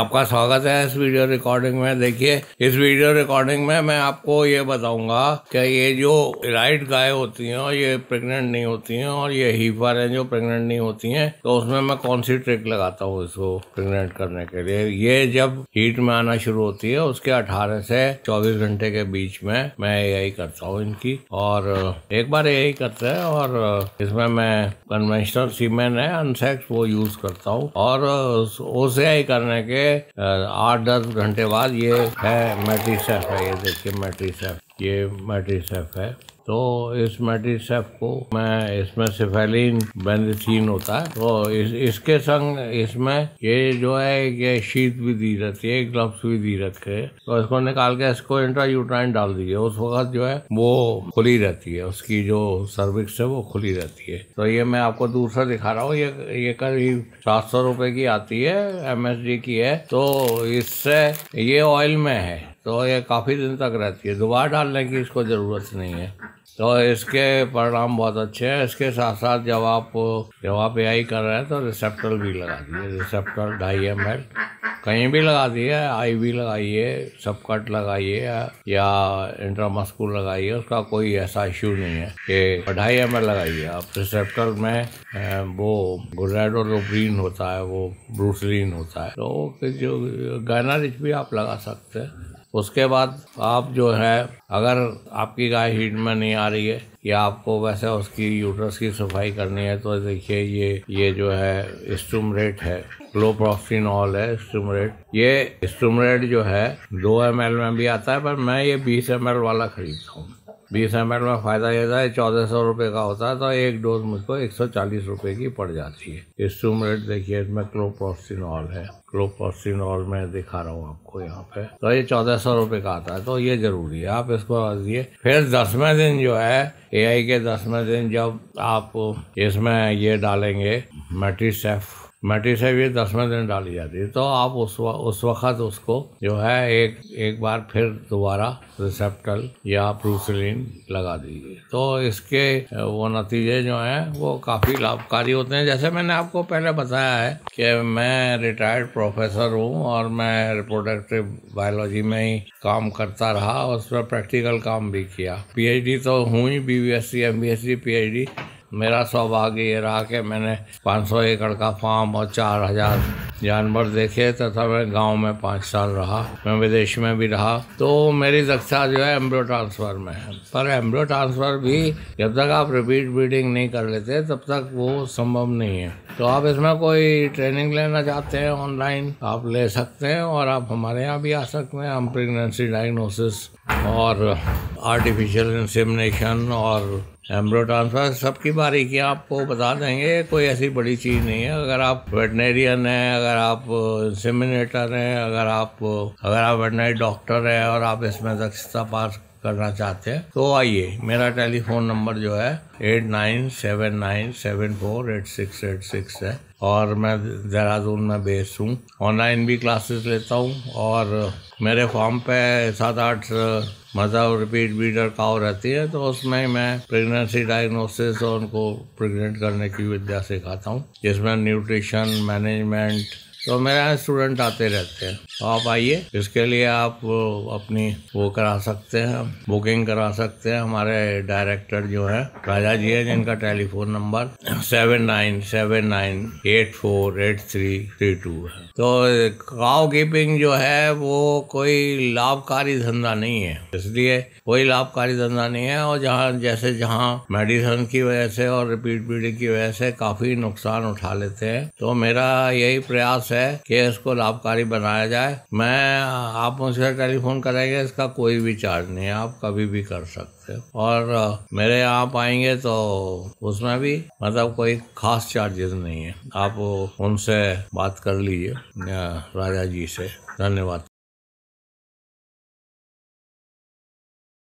आपका स्वागत है इस वीडियो रिकॉर्डिंग में देखिए इस वीडियो रिकॉर्डिंग में मैं आपको ये बताऊंगा कि ये जो राइट गाय होती हैं और ये प्रेग्नेंट नहीं होती हैं और ये हीफर हैं जो प्रेग्नेंट नहीं होती हैं तो उसमें मैं कौन सी ट्रिक लगाता हूँ इसको प्रेग्नेंट करने के लिए ये जब हीट में आना शुरू होती है उसके अठारह से चौबीस घंटे के बीच में मैं ए करता हूँ इनकी और एक बार यही करते हैं और इसमें मैं कन्वेंशनल सीमेन है अनसेक्स वो यूज करता हूँ और उस ए करने के आठ दस घंटे बाद ये है मेट्री सेफ है ये देखिए मेट्री सेफ ये मेट्री सेफ है तो इस मेडिसेफ को मैं इसमें सिफेलिन बेंडिथीन होता है तो इस, इसके संग इसमें ये जो है ये शीत भी दी रहती है ग्लव्स भी दी रखे है तो इसको निकाल के इसको इंट्रायूट्राइन डाल दीजिए उस वक्त जो है वो खुली रहती है उसकी जो सर्विक्स है वो खुली रहती है तो ये मैं आपको दूसरा दिखा रहा हूँ ये ये करीब सात सौ रुपये की आती है एम की है तो इससे ये ऑयल में है तो ये काफ़ी दिन तक रहती है दोबारा डालने की इसको ज़रूरत नहीं है तो इसके परिणाम बहुत अच्छे हैं इसके साथ साथ जब आप जब आप ए कर रहे हैं तो रिसेप्टर भी लगा दिए रिसेप्टर ढाई एम एल कहीं भी लगा दिए आई वी लगाइए कट लगाइए या इंट्रामस्कुल लगाइए उसका कोई ऐसा इश्यू नहीं है कि ढाई एम एल लगाइए आप रिसेप्टर में वो गुरेडोलोब्रीन होता है वो ब्रूसलिन होता है तो जो गैनारिच भी आप लगा सकते हैं उसके बाद आप जो है अगर आपकी गाय हीट में नहीं आ रही है या आपको वैसे उसकी यूटरस की सफाई करनी है तो देखिए ये ये जो है स्टूमरेट है ऑल है स्टूमरेट ये स्टूमरेट जो है दो एम में भी आता है पर मैं ये बीस एम वाला खरीदता हूँ बीस एम में फ़ायदा ये था चौदह सौ रुपये का होता है तो एक डोज मुझको एक सौ चालीस रुपये की पड़ जाती है स्टूम रेट देखिए इसमें क्लोप्रोस्टिन है क्लोप्रोस्टिन मैं दिखा रहा हूँ आपको यहाँ पे तो ये चौदह सौ रुपये का आता है तो ये ज़रूरी है आप इसको दिए फिर दसवें दिन जो है ए के दसवें दिन जब आप इसमें ये डालेंगे मेट्रीसेफ मटी से भी दसवें दिन डाली जाती है तो आप उस व, उस वक्त उसको जो है एक एक बार फिर दोबारा रिसेप्टल या प्रूसलिन लगा दीजिए तो इसके वो नतीजे जो हैं वो काफ़ी लाभकारी होते हैं जैसे मैंने आपको पहले बताया है कि मैं रिटायर्ड प्रोफेसर हूँ और मैं रिप्रोडक्टिव बायोलॉजी में ही काम करता रहा और उस पर प्रैक्टिकल काम भी किया पीएचडी तो हूँ ही पी एच डी मेरा सौभाग्य ये रहा कि मैंने 500 एकड़ का फार्म और 4000 जानवर देखे तथा मैं गांव में पाँच साल रहा मैं विदेश में भी रहा तो मेरी दक्षता जो है एम्ब्रो ट्रांसफ़र में है पर एम्ब्रो ट्रांसफ़र भी जब तक आप रिपीट ब्रीडिंग नहीं कर लेते तब तक वो संभव नहीं है तो आप इसमें कोई ट्रेनिंग लेना चाहते हैं ऑनलाइन आप ले सकते हैं और आप हमारे यहाँ भी आ सकते हैं हम प्रेगनेंसी डायग्नोसिस और आर्टिफिशियल इंसेमिनेशन और एम्ब्रो ट्रांसफर सबकी बारी की आपको बता देंगे कोई ऐसी बड़ी चीज़ नहीं है अगर आप वेटनेरियन हैं अगर आप सिमिनेटर हैं अगर आप अगर आप वेटनरी डॉक्टर हैं और आप इसमें दक्षता पास करना चाहते हैं तो आइए मेरा टेलीफोन नंबर जो है eight nine seven nine seven four eight six eight six है और मैं देहरादून में बेस हूँ ऑनलाइन भी क्लासेस लेता हूँ और मेरे फॉर्म पे सात आठ मदर और रिपीट बीडर काव रहती है तो उसमें मैं प्रेगनेंसी डायग्नोसिस और उनको प्रेग्नेंट करने की विद्या सिखाता हूँ जिसमें न्यूट्रिशन मैनेजमेंट तो मेरे यहाँ स्टूडेंट आते रहते हैं तो आप आइए इसके लिए आप अपनी वो करा सकते हैं बुकिंग करा सकते हैं हमारे डायरेक्टर जो है राजा जी है जिनका telephone number seven nine seven nine eight four eight three three two है तो काउ कीपिंग जो है वो कोई लाभकारी धंधा नहीं है इसलिए कोई लाभकारी धंधा नहीं है और जहाँ जैसे जहाँ मेडिसन की वजह से और रिपीट पीढ़ी की वजह से काफ़ी नुकसान उठा लेते हैं तो मेरा यही प्रयास है कि इसको लाभकारी बनाया जाए मैं आप मुझसे टेलीफोन करेंगे इसका कोई भी चार्ज नहीं है आप कभी भी कर सकते हो और मेरे यहाँ पाएंगे आएंगे तो उसमें भी मतलब कोई खास चार्जेस नहीं है आप उनसे बात कर लीजिए राजा जी से धन्यवाद